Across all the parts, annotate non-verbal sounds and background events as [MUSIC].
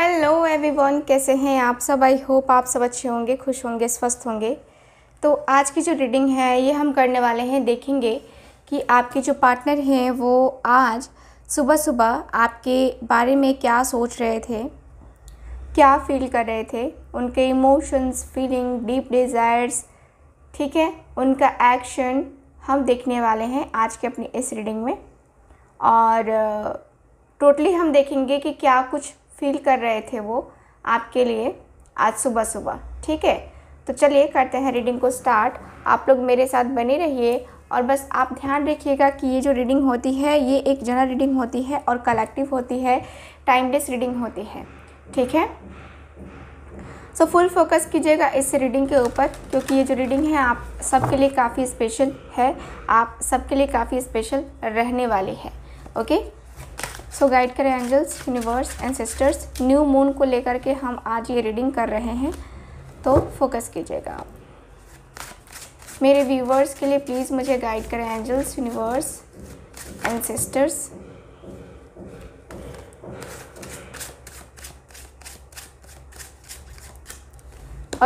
Hello everyone कैसे हैं आप सब आई होप आप सब अच्छे होंगे खुश होंगे स्वस्थ होंगे तो आज की जो रीडिंग है ये हम करने वाले हैं देखेंगे कि आपके जो पार्टनर हैं वो आज सुबह सुबह आपके बारे में क्या सोच रहे थे क्या फील कर रहे थे उनके इमोशंस फीलिंग डीप डिज़ायर्स ठीक है उनका एक्शन हम देखने वाले हैं आज के अपनी इस रीडिंग में और टोटली uh, हम देखेंगे कि क्या कुछ फील कर रहे थे वो आपके लिए आज सुबह सुबह ठीक है तो चलिए करते हैं रीडिंग को स्टार्ट आप लोग मेरे साथ बने रहिए और बस आप ध्यान रखिएगा कि ये जो रीडिंग होती है ये एक जनरल रीडिंग होती है और कलेक्टिव होती है टाइमलेस रीडिंग होती है ठीक है सो फुल फोकस कीजिएगा इस रीडिंग के ऊपर क्योंकि ये जो रीडिंग है आप सबके लिए काफ़ी स्पेशल है आप सबके लिए काफ़ी स्पेशल रहने वाली है ओके सो गाइड करें angels universe and sisters new moon को लेकर के हम आज ये रीडिंग कर रहे हैं तो फोकस कीजिएगा आप मेरे व्यूवर्स के लिए प्लीज़ मुझे गाइड करें angels universe and sisters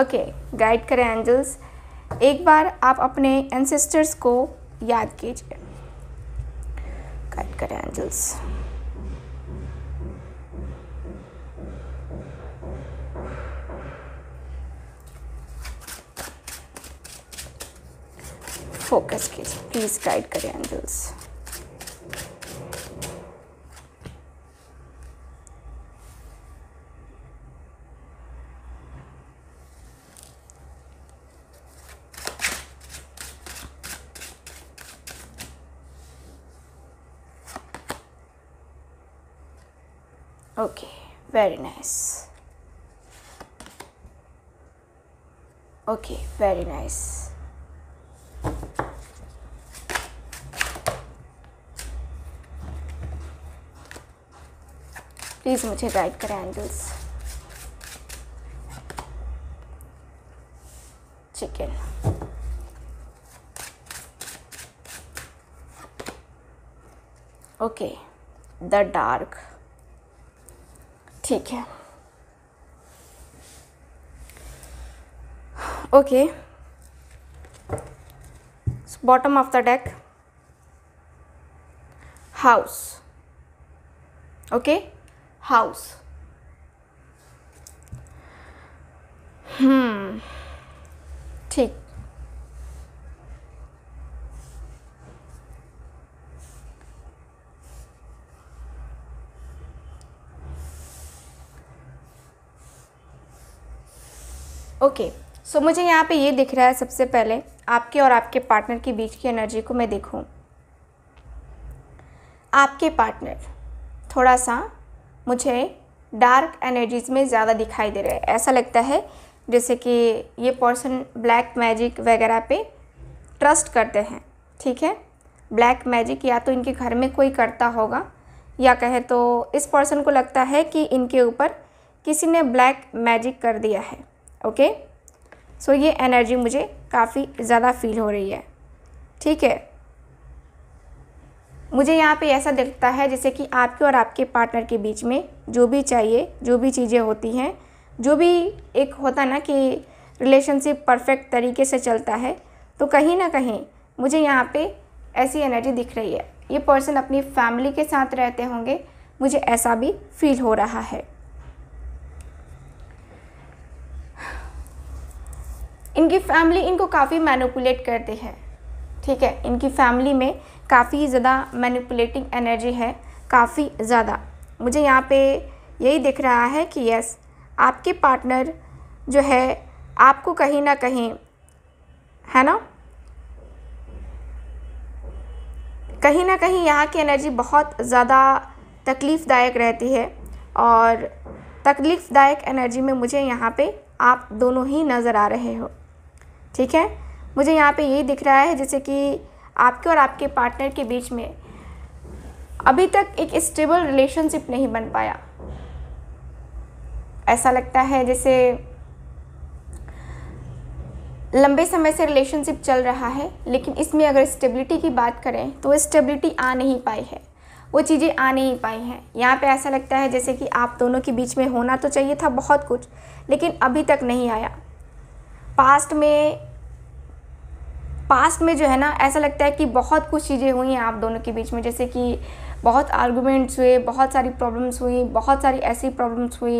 okay guide करें एंजल्स एक बार आप अपने एंसेस्टर्स को याद कीजिए गाइड करें एंजल्स फोकस कीजिए प्लीज़ गाइड करें angels okay very nice okay very nice please मुझे गाइड करें angels chicken okay the dark ठीक है okay bottom of the deck house okay house hmm ठीक ओके सो मुझे यहाँ पे ये दिख रहा है सबसे पहले आपके और आपके पार्टनर के बीच की एनर्जी को मैं देखूँ आपके पार्टनर थोड़ा सा मुझे डार्क एनर्जीज़ में ज़्यादा दिखाई दे रहा है ऐसा लगता है जैसे कि ये पर्सन ब्लैक मैजिक वगैरह पे ट्रस्ट करते हैं ठीक है ब्लैक मैजिक या तो इनके घर में कोई करता होगा या कहे तो इस पर्सन को लगता है कि इनके ऊपर किसी ने ब्लैक मैजिक कर दिया है ओके सो ये एनर्जी मुझे काफ़ी ज़्यादा फील हो रही है ठीक है मुझे यहाँ पे ऐसा दिखता है जैसे कि आपके और आपके पार्टनर के बीच में जो भी चाहिए जो भी चीज़ें होती हैं जो भी एक होता ना कि रिलेशनशिप परफेक्ट तरीके से चलता है तो कहीं ना कहीं मुझे यहाँ पे ऐसी एनर्जी दिख रही है ये पर्सन अपनी फैमिली के साथ रहते होंगे मुझे ऐसा भी फील हो रहा है इनकी फैमिली इनको काफ़ी मैनिपुलेट करते हैं ठीक है इनकी फैमिली में काफ़ी ज़्यादा मैनिपुलेटिंग एनर्जी है काफ़ी ज़्यादा मुझे यहाँ पे यही दिख रहा है कि यस आपके पार्टनर जो है आपको कहीं ना कहीं है ना कहीं ना कहीं यहाँ की एनर्जी बहुत ज़्यादा तकलीफ़दायक रहती है और तकलीफ़दायक एनर्जी में मुझे यहाँ पे आप दोनों ही नज़र आ रहे हो ठीक है मुझे यहाँ पे यही दिख रहा है जैसे कि आपके और आपके पार्टनर के बीच में अभी तक एक स्टेबल रिलेशनशिप नहीं बन पाया ऐसा लगता है जैसे लंबे समय से रिलेशनशिप चल रहा है लेकिन इसमें अगर स्टेबिलिटी की बात करें तो स्टेबिलिटी आ नहीं पाई है वो चीज़ें आ नहीं पाई हैं यहाँ पे ऐसा लगता है जैसे कि आप दोनों के बीच में होना तो चाहिए था बहुत कुछ लेकिन अभी तक नहीं आया पास्ट में पास्ट में जो है ना ऐसा लगता है कि बहुत कुछ चीज़ें हुई हैं आप दोनों के बीच में जैसे कि बहुत आर्गूमेंट्स हुए बहुत सारी प्रॉब्लम्स हुई बहुत सारी ऐसी प्रॉब्लम्स हुई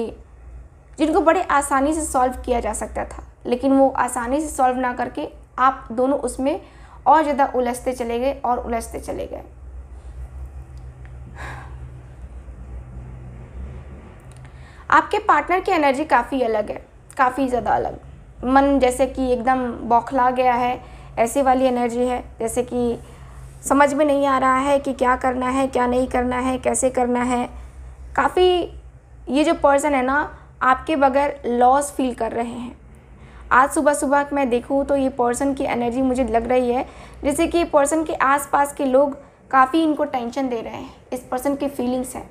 जिनको बड़े आसानी से सॉल्व किया जा सकता था लेकिन वो आसानी से सॉल्व ना करके आप दोनों उसमें और ज़्यादा उलझते चले गए और उलझते चले गए आपके पार्टनर की एनर्जी काफ़ी अलग है काफ़ी ज़्यादा अलग मन जैसे कि एकदम बौखला गया है ऐसी वाली एनर्जी है जैसे कि समझ में नहीं आ रहा है कि क्या करना है क्या नहीं करना है कैसे करना है काफ़ी ये जो पर्सन है ना आपके बगैर लॉस फील कर रहे हैं आज सुबह सुबह मैं देखूँ तो ये पर्सन की एनर्जी मुझे लग रही है जैसे कि पर्सन के आसपास के लोग काफ़ी इनको टेंशन दे रहे हैं इस पर्सन की फीलिंग्स हैं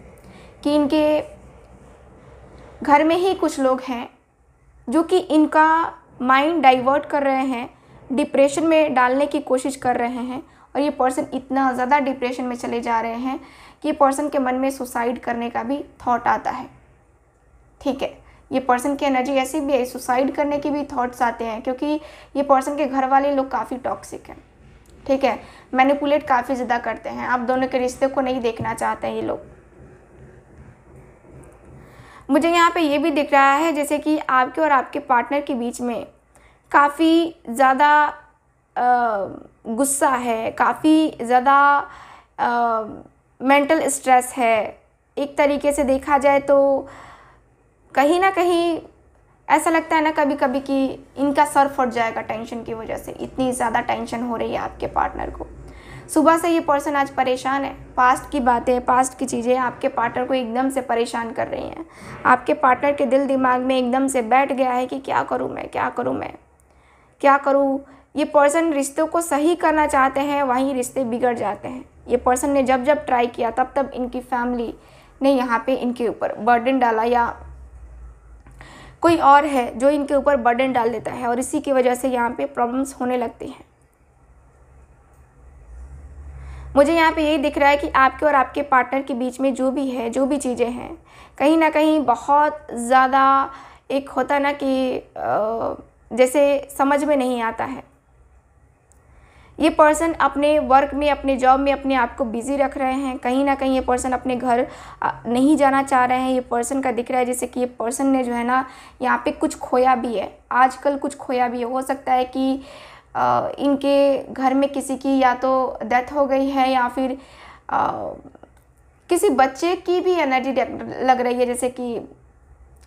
कि इनके घर में ही कुछ लोग हैं जो कि इनका माइंड डाइवर्ट कर रहे हैं डिप्रेशन में डालने की कोशिश कर रहे हैं और ये पर्सन इतना ज़्यादा डिप्रेशन में चले जा रहे हैं कि पर्सन के मन में सुसाइड करने का भी थॉट आता है ठीक है ये पर्सन की एनर्जी ऐसी भी है सुसाइड करने के भी थॉट्स आते हैं क्योंकि ये पर्सन के घर वाले लोग काफ़ी टॉक्सिक हैं ठीक है मैनिपुलेट काफ़ी ज़्यादा करते हैं आप दोनों के रिश्ते को नहीं देखना चाहते हैं ये लोग मुझे यहाँ पे ये भी दिख रहा है जैसे कि आपके और आपके पार्टनर के बीच में काफ़ी ज़्यादा गुस्सा है काफ़ी ज़्यादा मेंटल स्ट्रेस है एक तरीके से देखा जाए तो कहीं ना कहीं ऐसा लगता है ना कभी कभी कि इनका सर फट जाएगा टेंशन की वजह से इतनी ज़्यादा टेंशन हो रही है आपके पार्टनर को सुबह से ये पर्सन आज परेशान है पास्ट की बातें पास्ट की चीज़ें आपके पार्टनर को एकदम से परेशान कर रही हैं आपके पार्टनर के दिल दिमाग में एकदम से बैठ गया है कि क्या करूँ मैं क्या करूँ मैं क्या करूँ ये पर्सन रिश्तों को सही करना चाहते हैं वहीं रिश्ते बिगड़ जाते हैं ये पर्सन ने जब जब ट्राई किया तब तब इनकी फैमिली ने यहाँ पे इनके ऊपर बर्डन डाला या कोई और है जो इनके ऊपर बर्डन डाल देता है और इसी की वजह से यहाँ पे प्रॉब्लम्स होने लगती हैं मुझे यहाँ पे यही दिख रहा है कि आपके और आपके पार्टनर के बीच में जो भी है जो भी चीज़ें हैं कहीं ना कहीं बहुत ज़्यादा एक होता ना कि आ, जैसे समझ में नहीं आता है ये पर्सन अपने वर्क में अपने जॉब में अपने आप को बिज़ी रख रहे हैं कहीं ना कहीं ये पर्सन अपने घर नहीं जाना चाह रहे हैं ये पर्सन का दिख रहा है जैसे कि ये पर्सन ने जो है ना यहाँ पे कुछ खोया भी है आजकल कुछ खोया भी है हो सकता है कि इनके घर में किसी की या तो डेथ हो गई है या फिर किसी बच्चे की भी एनर्जी लग रही है जैसे कि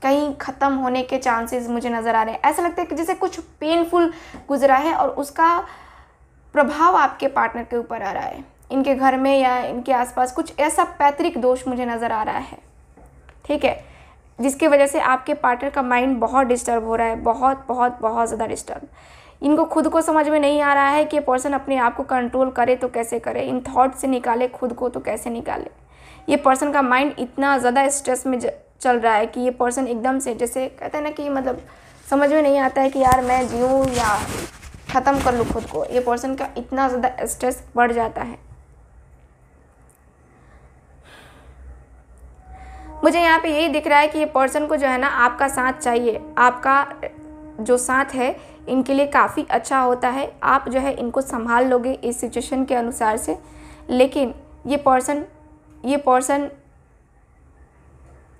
कहीं ख़त्म होने के चांसेस मुझे नज़र आ रहे हैं ऐसा लगता है कि जैसे कुछ पेनफुल गुजरा है और उसका प्रभाव आपके पार्टनर के ऊपर आ रहा है इनके घर में या इनके आसपास कुछ ऐसा पैतृक दोष मुझे नज़र आ रहा है ठीक है जिसकी वजह से आपके पार्टनर का माइंड बहुत डिस्टर्ब हो रहा है बहुत बहुत बहुत ज़्यादा डिस्टर्ब इनको खुद को समझ में नहीं आ रहा है कि पर्सन अपने आप को कंट्रोल करे तो कैसे करे इन थॉट से निकाले खुद को तो कैसे निकाले ये पर्सन का माइंड इतना ज़्यादा स्ट्रेस में चल रहा है कि ये पर्सन एकदम से जैसे कहते हैं ना कि मतलब समझ में नहीं आता है कि यार मैं जीऊँ या ख़त्म कर लूँ खुद को ये पर्सन का इतना ज़्यादा स्ट्रेस बढ़ जाता है मुझे यहाँ पे यही दिख रहा है कि ये पर्सन को जो है ना आपका साथ चाहिए आपका जो साथ है इनके लिए काफ़ी अच्छा होता है आप जो है इनको संभाल लोगे इस सिचुएशन के अनुसार से लेकिन ये पर्सन ये पर्सन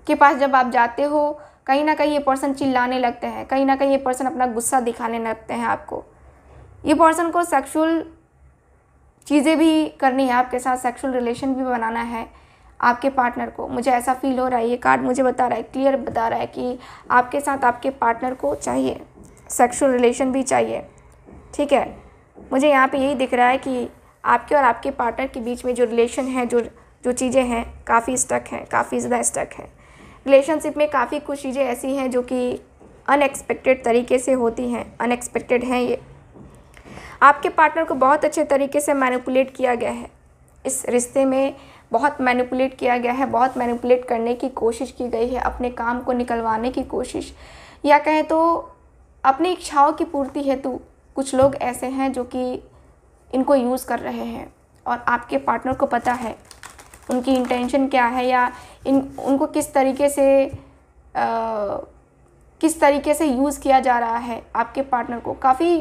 के पास जब आप जाते हो कहीं ना कहीं ये पर्सन चिल्लाने लगते हैं कहीं ना कहीं ये पर्सन अपना गुस्सा दिखाने लगते हैं आपको ये पर्सन को सेक्सुअल चीज़ें भी करनी है आपके साथ सेक्सुअल रिलेशन भी बनाना है आपके पार्टनर को मुझे ऐसा फील हो रहा है ये कार्ड मुझे बता रहा है क्लियर बता रहा है कि आपके साथ आपके पार्टनर को चाहिए सेक्सुअल रिलेशन भी चाहिए ठीक है मुझे यहाँ पे यही दिख रहा है कि आपके और आपके पार्टनर के बीच में जो रिलेशन है जो जो चीज़ें हैं काफ़ी स्टक हैं काफ़ी ज़्यादा स्टक हैं रिलेशनशिप में काफ़ी कुछ चीज़ें ऐसी हैं जो कि अनएक्सपेक्टेड तरीके से होती हैं अनएक्सपेक्टेड हैं ये आपके पार्टनर को बहुत अच्छे तरीके से मैनिपुलेट किया गया है इस रिश्ते में बहुत मैनिपुलेट किया गया है बहुत मैनिपुलेट करने की कोशिश की गई है अपने काम को निकलवाने की कोशिश या कहें तो अपनी इच्छाओं की पूर्ति हेतु कुछ लोग ऐसे हैं जो कि इनको यूज़ कर रहे हैं और आपके पार्टनर को पता है उनकी इंटेंशन क्या है या इन उनको किस तरीके से आ, किस तरीके से यूज़ किया जा रहा है आपके पार्टनर को काफ़ी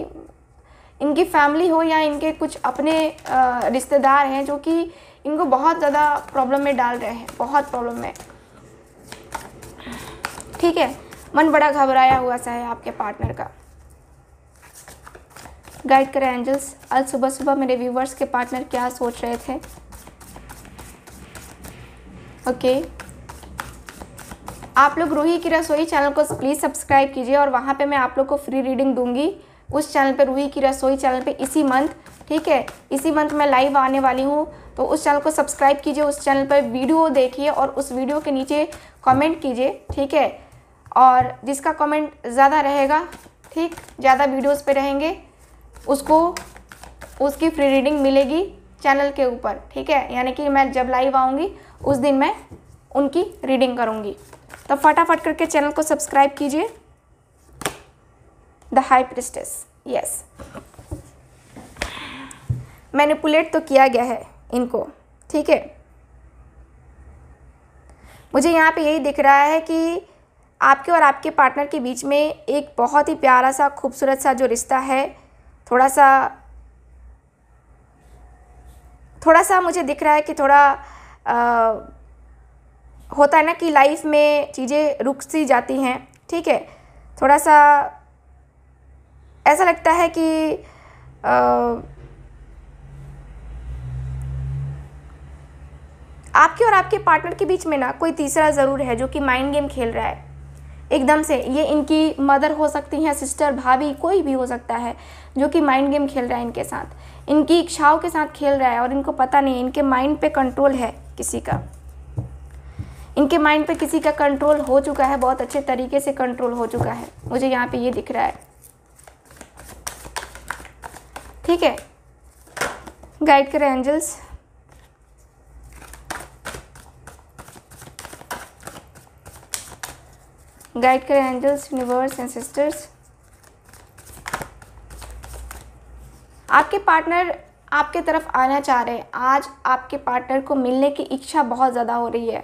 इनकी फैमिली हो या इनके कुछ अपने रिश्तेदार हैं जो कि इनको बहुत ज़्यादा प्रॉब्लम में डाल रहे हैं बहुत प्रॉब्लम में ठीक है मन बड़ा घबराया हुआ सा है आपके पार्टनर का गाइड करें एंजल्स आज सुबह सुबह मेरे व्यूवर्स के पार्टनर क्या सोच रहे थे ओके आप लोग रूही की रसोई चैनल को प्लीज़ सब्सक्राइब कीजिए और वहाँ पे मैं आप लोग को फ्री रीडिंग दूंगी उस चैनल पे रूही की रसोई चैनल पे इसी मंथ ठीक है इसी मंथ मैं लाइव आने वाली हूँ तो उस चैनल को सब्सक्राइब कीजिए उस चैनल पर वीडियो देखिए और उस वीडियो के नीचे कॉमेंट कीजिए ठीक है और जिसका कॉमेंट ज़्यादा रहेगा ठीक ज़्यादा वीडियोज़ पर रहेंगे उसको उसकी फ्री रीडिंग मिलेगी चैनल के ऊपर ठीक है यानी कि मैं जब लाइव आऊँगी उस दिन मैं उनकी रीडिंग करूँगी तो फटाफट करके चैनल को सब्सक्राइब कीजिए the high priestess yes manipulate तो किया गया है इनको ठीक है मुझे यहाँ पे यही दिख रहा है कि आपके और आपके पार्टनर के बीच में एक बहुत ही प्यारा सा खूबसूरत सा जो रिश्ता है थोड़ा सा थोड़ा सा मुझे दिख रहा है कि थोड़ा आ, होता है ना कि लाइफ में चीज़ें रुक सी जाती हैं ठीक है थोड़ा सा ऐसा लगता है कि आ, आपके और आपके पार्टनर के बीच में ना कोई तीसरा ज़रूर है जो कि माइंड गेम खेल रहा है एकदम से ये इनकी मदर हो सकती हैं सिस्टर भाभी कोई भी हो सकता है जो कि माइंड गेम खेल रहा है इनके साथ इनकी इच्छाओं के साथ खेल रहा है और इनको पता नहीं इनके माइंड पे कंट्रोल है किसी का इनके माइंड पे किसी का कंट्रोल हो चुका है बहुत अच्छे तरीके से कंट्रोल हो चुका है मुझे यहाँ पे ये दिख रहा है ठीक है गाइड करें एंजल्स गाइड करें एंजल्स यूनिवर्स एंड सिस्टर्स आपके पार्टनर आपके तरफ आना चाह रहे हैं आज आपके पार्टनर को मिलने की इच्छा बहुत ज़्यादा हो रही है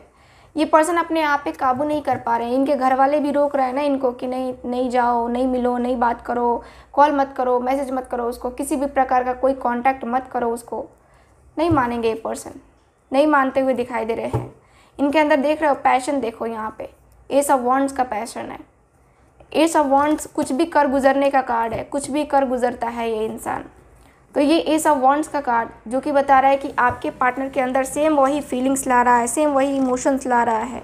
ये पर्सन अपने आप पे काबू नहीं कर पा रहे हैं इनके घर वाले भी रोक रहे हैं ना इनको कि नहीं नहीं जाओ नहीं मिलो नहीं बात करो कॉल मत करो मैसेज मत करो उसको किसी भी प्रकार का कोई कॉन्टैक्ट मत करो उसको नहीं मानेंगे ये पर्सन नहीं मानते हुए दिखाई दे रहे हैं इनके अंदर देख रहे हो पैशन देखो यहाँ पे एस ऑफ वॉन्ट्स का पैशन है एस ऑफ वॉन्ट्स कुछ भी कर गुजरने का कार्ड है कुछ भी कर गुजरता है ये इंसान तो ये एस ऑफ वॉन्ट्स का कार्ड जो कि बता रहा है कि आपके पार्टनर के अंदर सेम वही फीलिंग्स ला रहा है सेम वही इमोशंस ला रहा है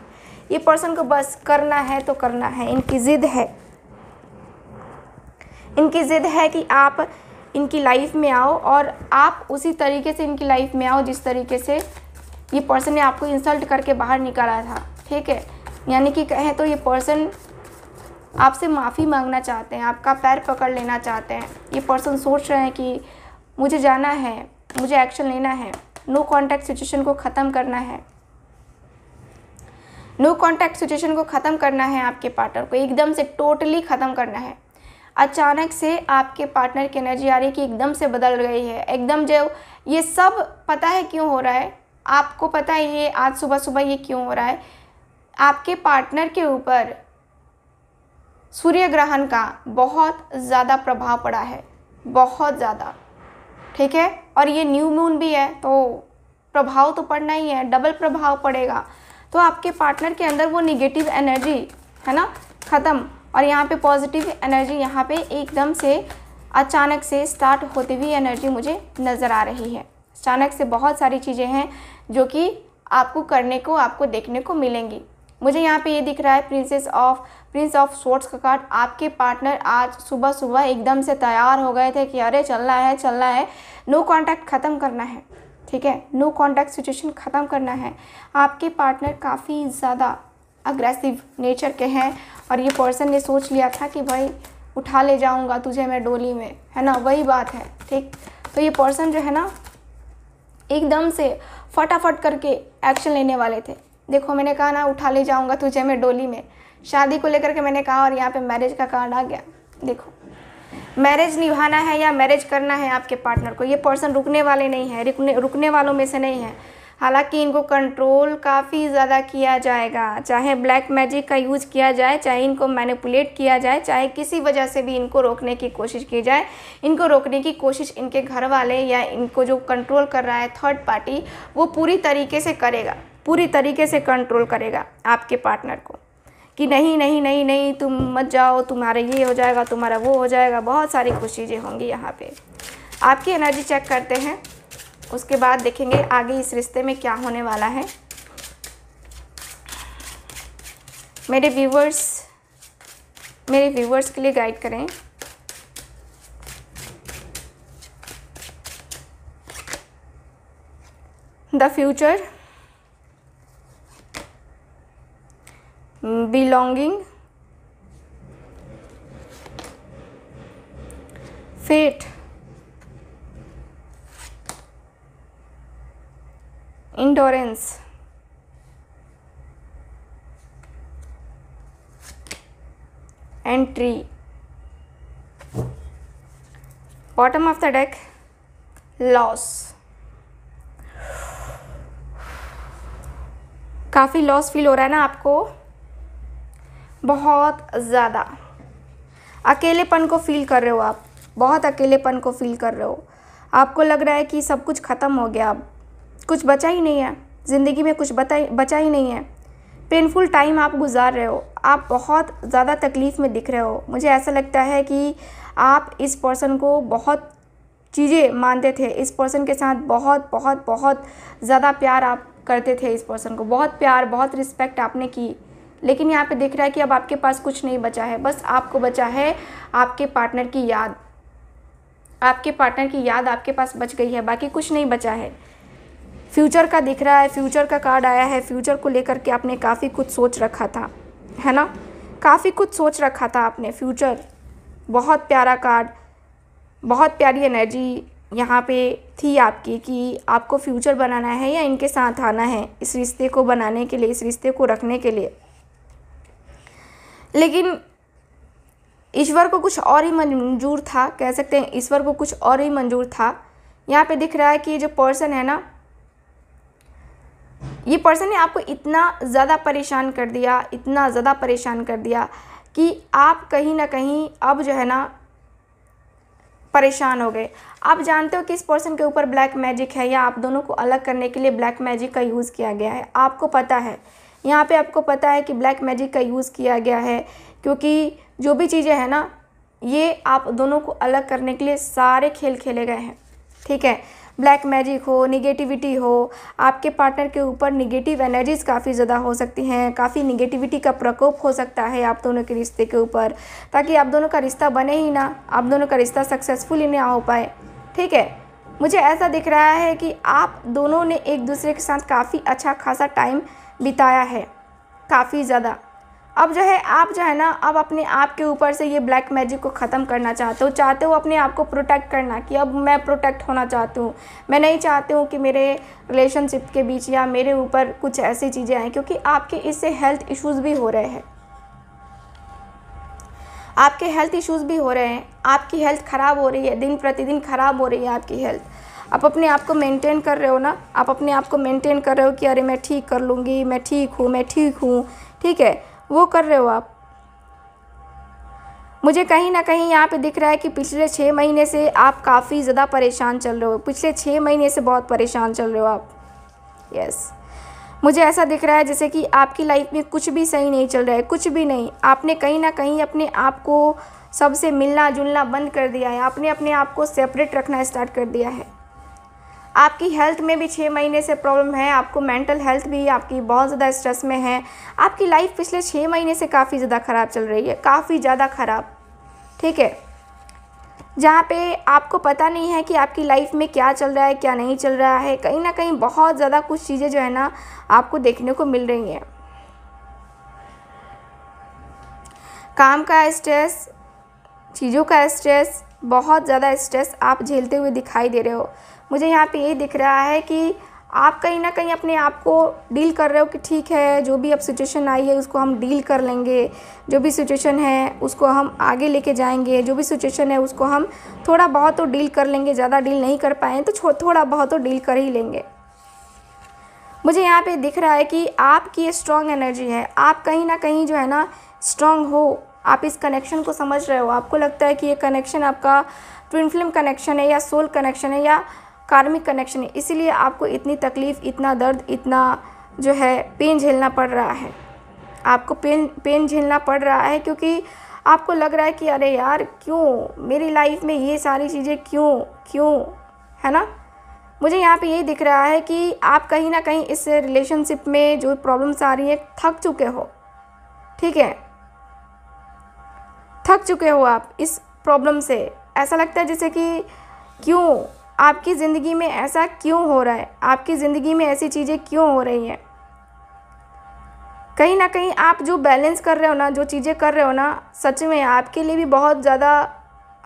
ये पर्सन को बस करना है तो करना है इनकी ज़िद है इनकी ज़िद है कि आप इनकी लाइफ में आओ और आप उसी तरीके से इनकी लाइफ में आओ जिस तरीके से ये पर्सन ने आपको इंसल्ट करके बाहर निकाला था ठीक है यानी कि कहें तो ये पर्सन आपसे माफ़ी मांगना चाहते हैं आपका पैर पकड़ लेना चाहते हैं ये पर्सन सोच रहे हैं कि मुझे जाना है मुझे एक्शन लेना है नो कॉन्टैक्ट सिचुएशन को ख़त्म करना है नो कॉन्टैक्ट सिचुएशन को ख़त्म करना है आपके पार्टनर को एकदम से टोटली ख़त्म करना है अचानक से आपके पार्टनर की एनर्जी आ रही है कि एकदम से बदल गई है एकदम जो ये सब पता है क्यों हो रहा है आपको पता है ये आज सुबह सुबह ये क्यों हो रहा है आपके पार्टनर के ऊपर सूर्य ग्रहण का बहुत ज़्यादा प्रभाव पड़ा है बहुत ज़्यादा ठीक है और ये न्यू मून भी है तो प्रभाव तो पड़ना ही है डबल प्रभाव पड़ेगा तो आपके पार्टनर के अंदर वो निगेटिव एनर्जी है ना ख़त्म और यहाँ पे पॉजिटिव एनर्जी यहाँ पे एकदम से अचानक से स्टार्ट होती हुई एनर्जी मुझे नज़र आ रही है अचानक से बहुत सारी चीज़ें हैं जो कि आपको करने को आपको देखने को मिलेंगी मुझे यहाँ पे ये दिख रहा है princess of prince of swords का कार्ड आपके पार्टनर आज सुबह सुबह एकदम से तैयार हो गए थे कि अरे चलना है चलना है नो कॉन्टैक्ट ख़त्म करना है ठीक है नो कॉन्टैक्ट सिचुएशन ख़त्म करना है आपके पार्टनर काफ़ी ज़्यादा अग्रेसिव नेचर के हैं और ये पर्सन ने सोच लिया था कि भाई उठा ले जाऊँगा तुझे मैं डोली में है ना वही बात है ठीक तो ये पर्सन जो है ना एकदम से फटाफट करके एक्शन लेने वाले थे देखो मैंने कहा ना उठा ले जाऊँगा तुझे मैं डोली में शादी को लेकर के मैंने कहा और यहाँ पे मैरिज का कार्ड आ गया देखो मैरिज निभाना है या मैरिज करना है आपके पार्टनर को ये पर्सन रुकने वाले नहीं है रुकने रुकने वालों में से नहीं है हालांकि इनको कंट्रोल काफ़ी ज़्यादा किया जाएगा चाहे ब्लैक मैजिक का यूज़ किया जाए चाहे इनको मैनिपुलेट किया जाए चाहे किसी वजह से भी इनको रोकने की कोशिश की जाए इनको रोकने की कोशिश इनके घर वाले या इनको जो कंट्रोल कर रहा है थर्ड पार्टी वो पूरी तरीके से करेगा पूरी तरीके से कंट्रोल करेगा आपके पार्टनर को कि नहीं नहीं नहीं नहीं तुम मत जाओ तुम्हारा ये हो जाएगा तुम्हारा वो हो जाएगा बहुत सारी खुशी चीज़ें होंगी यहाँ पे आपकी एनर्जी चेक करते हैं उसके बाद देखेंगे आगे इस रिश्ते में क्या होने वाला है मेरे व्यूवर्स मेरे व्यूवर्स के लिए गाइड करें the future belonging fate endurance and tree. Bottom of the deck, loss. काफ़ी लॉस फील हो रहा है ना आपको बहुत ज़्यादा अकेलेपन को फील कर रहे हो आप बहुत अकेलेपन को फील कर रहे हो आपको लग रहा है कि सब कुछ ख़त्म हो गया अब कुछ बचा ही नहीं है ज़िंदगी में कुछ बता बचा ही नहीं है पेनफुल टाइम आप गुजार रहे हो आप बहुत ज़्यादा तकलीफ़ में दिख रहे हो मुझे ऐसा लगता है कि आप इस पर्सन को बहुत चीज़ें मानते थे इस पर्सन के साथ बहुत बहुत बहुत ज़्यादा प्यार आप करते थे इस पर्सन को बहुत प्यार बहुत रिस्पेक्ट आपने की लेकिन यहाँ पे दिख रहा है कि अब आपके पास कुछ नहीं बचा है बस आपको बचा है आपके पार्टनर की याद आपके पार्टनर की याद आपके पास बच गई है बाकी कुछ नहीं बचा है फ्यूचर का दिख रहा है फ्यूचर का कार्ड आया है फ्यूचर को लेकर के आपने काफ़ी कुछ सोच रखा था है ना काफ़ी कुछ सोच रखा था आपने फ्यूचर बहुत प्यारा कार्ड बहुत प्यारी एनर्जी यहाँ पे थी आपकी कि आपको फ्यूचर बनाना है या इनके साथ आना है इस रिश्ते को बनाने के लिए इस रिश्ते को रखने के लिए लेकिन ईश्वर को कुछ और ही मंजूर था कह सकते हैं ईश्वर को कुछ और ही मंजूर था यहाँ पे दिख रहा है कि ये जो पर्सन है ना ये पर्सन ने आपको इतना ज़्यादा परेशान कर दिया इतना ज़्यादा परेशान कर दिया कि आप कहीं ना कहीं अब जो है ना परेशान हो गए आप जानते हो कि इस पर्सन के ऊपर ब्लैक मैजिक है या आप दोनों को अलग करने के लिए ब्लैक मैजिक का यूज़ किया गया है आपको पता है यहाँ पे आपको पता है कि ब्लैक मैजिक का यूज़ किया गया है क्योंकि जो भी चीज़ें हैं ना ये आप दोनों को अलग करने के लिए सारे खेल खेले गए हैं ठीक है ब्लैक मैजिक हो निगेटिविटी हो आपके पार्टनर के ऊपर निगेटिव एनर्जीज काफ़ी ज़्यादा हो सकती हैं काफ़ी निगेटिविटी का प्रकोप हो सकता है आप दोनों के रिश्ते के ऊपर ताकि आप दोनों का रिश्ता बने ही ना आप दोनों का रिश्ता सक्सेसफुल ही ना हो पाए ठीक है मुझे ऐसा दिख रहा है कि आप दोनों ने एक दूसरे के साथ काफ़ी अच्छा खासा टाइम बिताया है काफ़ी ज़्यादा अब जो है आप जो है ना अब अपने आप के ऊपर से ये ब्लैक मैजिक को ख़त्म करना चाहते हो चाहते हो अपने आप को प्रोटेक्ट करना कि अब मैं प्रोटेक्ट होना चाहती हूँ मैं नहीं चाहती हूँ कि मेरे रिलेशनशिप के बीच या मेरे ऊपर कुछ ऐसी चीज़ें आएँ क्योंकि आपके इससे हेल्थ इश्यूज़ भी हो रहे हैं आपके हेल्थ इश्यूज़ भी हो रहे हैं आपकी हेल्थ ख़राब हो रही है दिन प्रतिदिन ख़राब हो रही है आपकी हेल्थ आप अपने आप को मेंटेन कर रहे हो ना आप अपने आप को मेंटेन कर रहे हो कि अरे मैं ठीक कर लूँगी मैं ठीक हूँ मैं ठीक हूँ ठीक है वो कर रहे हो आप मुझे कहीं ना कहीं यहाँ पे दिख रहा है कि पिछले छः महीने से आप काफ़ी ज़्यादा परेशान चल रहे हो पिछले छः महीने से बहुत परेशान चल रहे हो आप यस मुझे ऐसा दिख रहा है जैसे कि आपकी लाइफ में कुछ भी सही नहीं चल रहा है कुछ भी नहीं आपने कहीं ना कहीं अपने आप को सबसे मिलना जुलना बंद कर दिया है आपने अपने आप को सेपरेट रखना स्टार्ट कर दिया है आपकी हेल्थ में भी छः महीने से प्रॉब्लम है आपको मेंटल हेल्थ भी आपकी बहुत ज़्यादा स्ट्रेस में है आपकी लाइफ पिछले छः महीने से काफ़ी ज़्यादा ख़राब चल रही है काफ़ी ज़्यादा ख़राब ठीक है जहाँ पे आपको पता नहीं है कि आपकी लाइफ में क्या चल रहा है क्या नहीं चल रहा है कहीं ना कहीं बहुत ज़्यादा कुछ चीज़ें जो है ना आपको देखने को मिल रही हैं काम का स्ट्रेस चीज़ों का स्ट्रेस बहुत ज़्यादा स्ट्रेस आप झेलते हुए दिखाई दे रहे हो मुझे यहाँ पे ये दिख रहा है कि आप कहीं ना कहीं अपने आप को डील कर रहे हो कि ठीक है जो भी अब सिचुएशन आई है उसको हम डील कर लेंगे जो भी सिचुएशन है उसको हम आगे लेके जाएंगे जो भी सिचुएशन है उसको हम थोड़ा बहुत तो डील कर लेंगे ज़्यादा डील नहीं कर पाए तो थोड़ा बहुत तो डील कर ही लेंगे मुझे यहाँ पे दिख रहा है कि आपकी ये स्ट्रॉन्ग एनर्जी है आप कहीं ना कहीं जो है ना स्ट्रॉन्ग हो आप इस कनेक्शन को समझ रहे हो आपको लगता है कि ये कनेक्शन आपका ट्विन फिल्म कनेक्शन है या सोल कनेक्शन है या कार्मिक कनेक्शन है इसीलिए आपको इतनी तकलीफ़ इतना दर्द इतना जो है पेन झेलना पड़ रहा है आपको पेन पेन झेलना पड़ रहा है क्योंकि आपको लग रहा है कि अरे यार क्यों मेरी लाइफ में ये सारी चीज़ें क्यों क्यों है ना मुझे यहाँ पे यही दिख रहा है कि आप कहीं ना कहीं इस रिलेशनशिप में जो प्रॉब्लम्स आ रही हैं थक चुके हो ठीक है थक चुके हो आप इस प्रॉब्लम से ऐसा लगता है जैसे कि क्यों आपकी ज़िंदगी में ऐसा क्यों हो रहा है आपकी ज़िंदगी में ऐसी चीज़ें क्यों हो रही हैं कहीं ना कहीं आप जो बैलेंस कर रहे हो ना जो चीज़ें कर रहे हो ना सच में आपके लिए भी बहुत ज़्यादा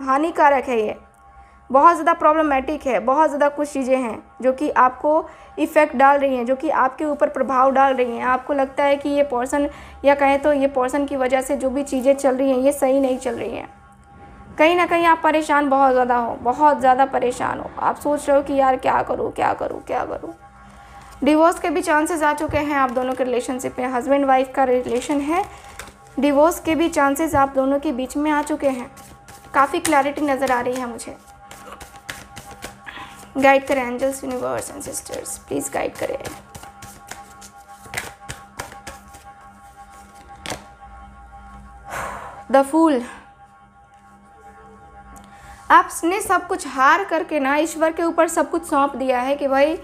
हानिकारक है ये बहुत ज़्यादा प्रॉब्लमेटिक है बहुत ज़्यादा कुछ चीज़ें हैं जो कि आपको इफ़ेक्ट डाल रही हैं जो कि आपके ऊपर प्रभाव डाल रही हैं आपको लगता है कि ये पोर्सन या कहें तो ये पोर्सन की वजह से जो भी चीज़ें चल रही हैं ये सही नहीं चल रही हैं कहीं ना कहीं आप परेशान बहुत ज़्यादा हो बहुत ज़्यादा परेशान हो आप सोच रहे हो कि यार क्या करूँ क्या करूँ क्या करूँ डिवोर्स के भी चांसेस आ चुके हैं आप दोनों के रिलेशनशिप में हस्बैंड वाइफ का रिलेशन है डिवोर्स के भी चांसेस आप दोनों के बीच में आ चुके हैं काफ़ी क्लैरिटी नज़र आ रही है मुझे गाइड करें angels universe and sisters please guide करें द फूल आपने सब कुछ हार करके ना ईश्वर के ऊपर सब कुछ सौंप दिया है कि भाई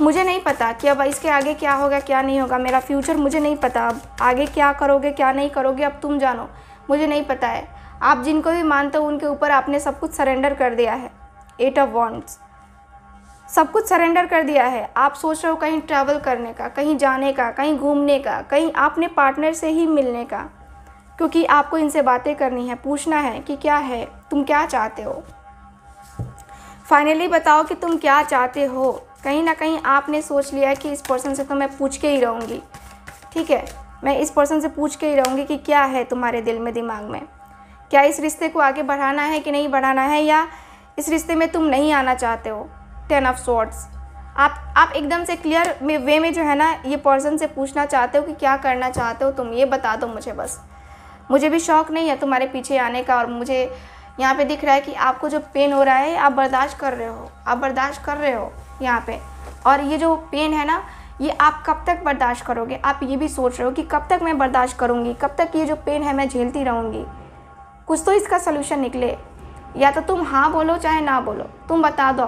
मुझे नहीं पता कि अब इसके आगे क्या होगा क्या नहीं होगा मेरा फ्यूचर मुझे नहीं पता अब आगे क्या करोगे क्या नहीं करोगे अब तुम जानो मुझे नहीं पता है आप जिनको भी मानते हो उनके ऊपर आपने सब कुछ सरेंडर कर दिया है एट ऑफ वॉन्ट्स सब कुछ सरेंडर कर दिया है आप सोच रहे हो कहीं ट्रैवल करने का कहीं जाने का कहीं घूमने का कहीं आपने पार्टनर से ही मिलने का क्योंकि आपको इनसे बातें करनी है पूछना है कि क्या है तुम क्या चाहते हो फाइनली बताओ कि तुम क्या चाहते हो कहीं ना कहीं आपने सोच लिया है कि इस पर्सन से तो मैं पूछ के ही रहूँगी ठीक है मैं इस पर्सन से पूछ के ही रहूँगी कि क्या है तुम्हारे दिल में दिमाग में क्या इस रिश्ते को आगे बढ़ाना है कि नहीं बढ़ाना है या इस रिश्ते में तुम नहीं आना चाहते हो टेन ऑफ शॉर्ट्स आप आप एकदम से क्लियर में वे में जो है ना ये पर्सन से पूछना चाहते हो कि क्या करना चाहते हो तुम ये बता दो मुझे बस मुझे भी शौक़ नहीं है तुम्हारे पीछे आने का और मुझे यहाँ पे दिख रहा है कि आपको जो पेन हो रहा है आप बर्दाश्त कर रहे हो आप बर्दाश्त कर रहे हो यहाँ पे और ये जो पेन है ना ये आप कब तक बर्दाश्त करोगे आप ये भी सोच रहे हो कि कब तक मैं बर्दाश्त करूँगी कब तक ये जो पेन है मैं झेलती रहूँगी कुछ तो इसका सोल्यूशन निकले या तो तुम हाँ बोलो चाहे ना बोलो तुम बता दो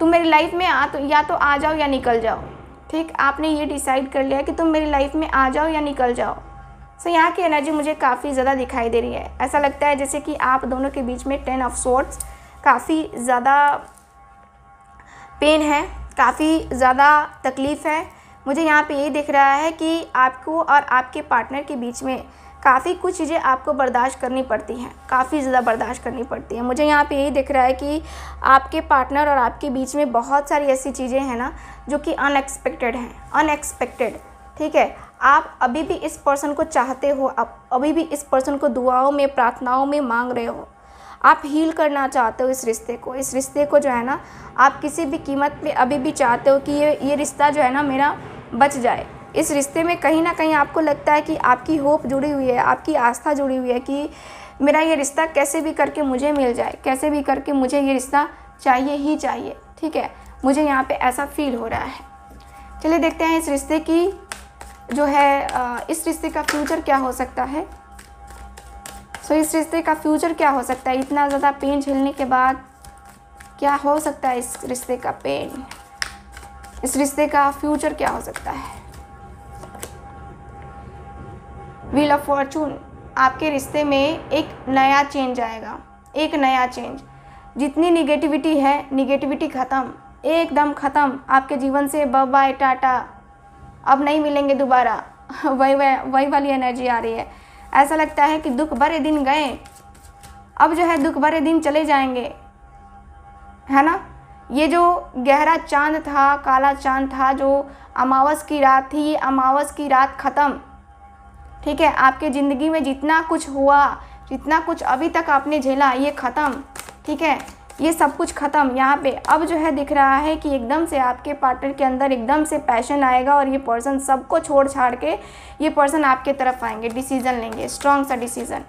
तुम मेरी लाइफ में आ तो या तो आ जाओ या निकल जाओ ठीक आपने ये डिसाइड कर लिया कि तुम मेरी लाइफ में आ जाओ या निकल जाओ सो so, यहाँ की एनर्जी मुझे काफ़ी ज़्यादा दिखाई दे रही है ऐसा लगता है जैसे कि आप दोनों के बीच में टेन ऑफ सोर्ट्स काफ़ी ज़्यादा पेन है काफ़ी ज़्यादा तकलीफ़ है मुझे यहाँ पे ये दिख रहा है कि आपको और आपके पार्टनर के बीच में काफ़ी कुछ चीज़ें आपको बर्दाश्त करनी पड़ती हैं काफ़ी ज़्यादा बर्दाश्त करनी पड़ती है मुझे यहाँ पे यही दिख रहा है कि आपके पार्टनर और आपके बीच में बहुत सारी ऐसी चीज़ें हैं ना जो कि अनएक्सपेक्टेड हैं अनएक्सपेक्टेड ठीक है आप अभी भी इस पर्सन को चाहते हो आप अभी भी इस पर्सन को दुआओं में प्रार्थनाओं में मांग रहे हो आप हील करना चाहते हो इस रिश्ते को इस रिश्ते को जो है ना आप किसी भी कीमत पे अभी भी चाहते हो कि ये ये रिश्ता जो है ना मेरा बच जाए इस रिश्ते में कहीं ना कहीं आपको लगता है कि आपकी होप जुड़ी हुई है आपकी आस्था जुड़ी हुई है कि मेरा ये रिश्ता कैसे भी करके मुझे मिल जाए कैसे भी करके मुझे ये रिश्ता चाहिए ही चाहिए ठीक है मुझे यहाँ पे ऐसा फील हो रहा है चलिए देखते हैं इस रिश्ते की जो है इस रिश्ते का फ्यूचर क्या हो सकता है सो इस रिश्ते का फ्यूचर क्या हो सकता है इतना ज़्यादा पेन झेलने के बाद क्या हो सकता है इस रिश्ते का पेन इस रिश्ते का फ्यूचर क्या हो सकता है व्हील ऑफ फॉर्चून आपके रिश्ते में एक नया चेंज आएगा एक नया चेंज जितनी निगेटिविटी है निगेटिविटी ख़त्म एकदम ख़त्म आपके जीवन से बाय टाटा अब नहीं मिलेंगे दोबारा [LAUGHS] वही वही वाली एनर्जी आ रही है ऐसा लगता है कि दुख भरे दिन गए अब जो है दुख भरे दिन चले जाएंगे है ना ये जो गहरा चांद था काला चांद था जो अमावस की रात थी ये अमावस की रात ख़त्म ठीक है आपके ज़िंदगी में जितना कुछ हुआ जितना कुछ अभी तक आपने झेला ये ख़त्म ठीक है ये सब कुछ ख़त्म यहाँ पे अब जो है दिख रहा है कि एकदम से आपके पार्टनर के अंदर एकदम से पैशन आएगा और ये पर्सन सबको छोड़ छाड़ के ये पर्सन आपके तरफ आएंगे डिसीज़न लेंगे स्ट्रॉन्ग सा डिसीज़न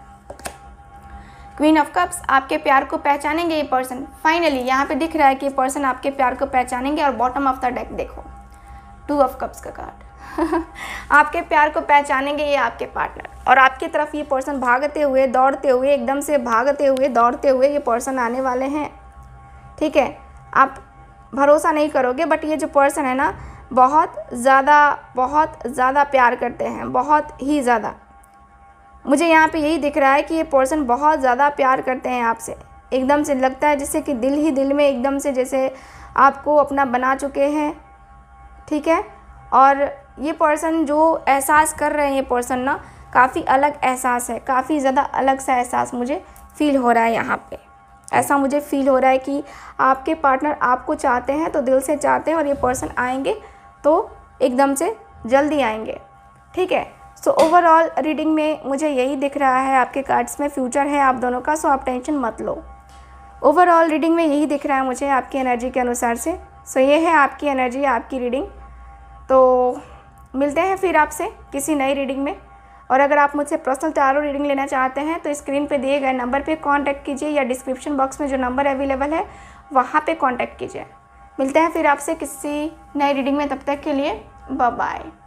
क्वीन ऑफ कप्स आपके प्यार को पहचानेंगे ये पर्सन फाइनली यहाँ पे दिख रहा है कि ये पर्सन आपके प्यार को पहचानेंगे और बॉटम ऑफ द डेक देखो टू ऑफ कप्स का कार्ड [LAUGHS] आपके प्यार को पहचानेंगे ये आपके पार्टनर और आपकी तरफ ये पर्सन भागते हुए दौड़ते हुए एकदम से भागते हुए दौड़ते हुए ये पर्सन आने वाले हैं ठीक है आप भरोसा नहीं करोगे बट ये जो पर्सन है ना बहुत ज़्यादा बहुत ज़्यादा प्यार करते हैं बहुत ही ज़्यादा मुझे यहाँ पे यही दिख रहा है कि ये पर्सन बहुत ज़्यादा प्यार करते हैं आपसे एकदम से लगता है जैसे कि दिल ही दिल में एकदम से जैसे आपको अपना बना चुके हैं ठीक है और ये पर्सन जो एहसास कर रहे हैं ये पर्सन ना काफ़ी अलग एहसास है काफ़ी ज़्यादा अलग सा एहसास मुझे फ़ील हो रहा है यहाँ पे ऐसा मुझे फ़ील हो रहा है कि आपके पार्टनर आपको चाहते हैं तो दिल से चाहते हैं और ये पर्सन आएंगे तो एकदम से जल्दी आएंगे ठीक है सो ओवरऑल रीडिंग में मुझे यही दिख रहा है आपके कार्ड्स में फ्यूचर है आप दोनों का सो आप टेंशन मत लो ओवरऑल रीडिंग में यही दिख रहा है मुझे आपकी एनर्जी के अनुसार से सो so ये है आपकी एनर्जी आपकी रीडिंग तो मिलते हैं फिर आपसे किसी नई रीडिंग में और अगर आप मुझसे पर्सनल टारो रीडिंग लेना चाहते हैं तो स्क्रीन पे दिए गए नंबर पे कांटेक्ट कीजिए या डिस्क्रिप्शन बॉक्स में जो नंबर अवेलेबल है वहाँ पे कांटेक्ट कीजिए मिलते हैं फिर आपसे किसी नई रीडिंग में तब तक के लिए बाय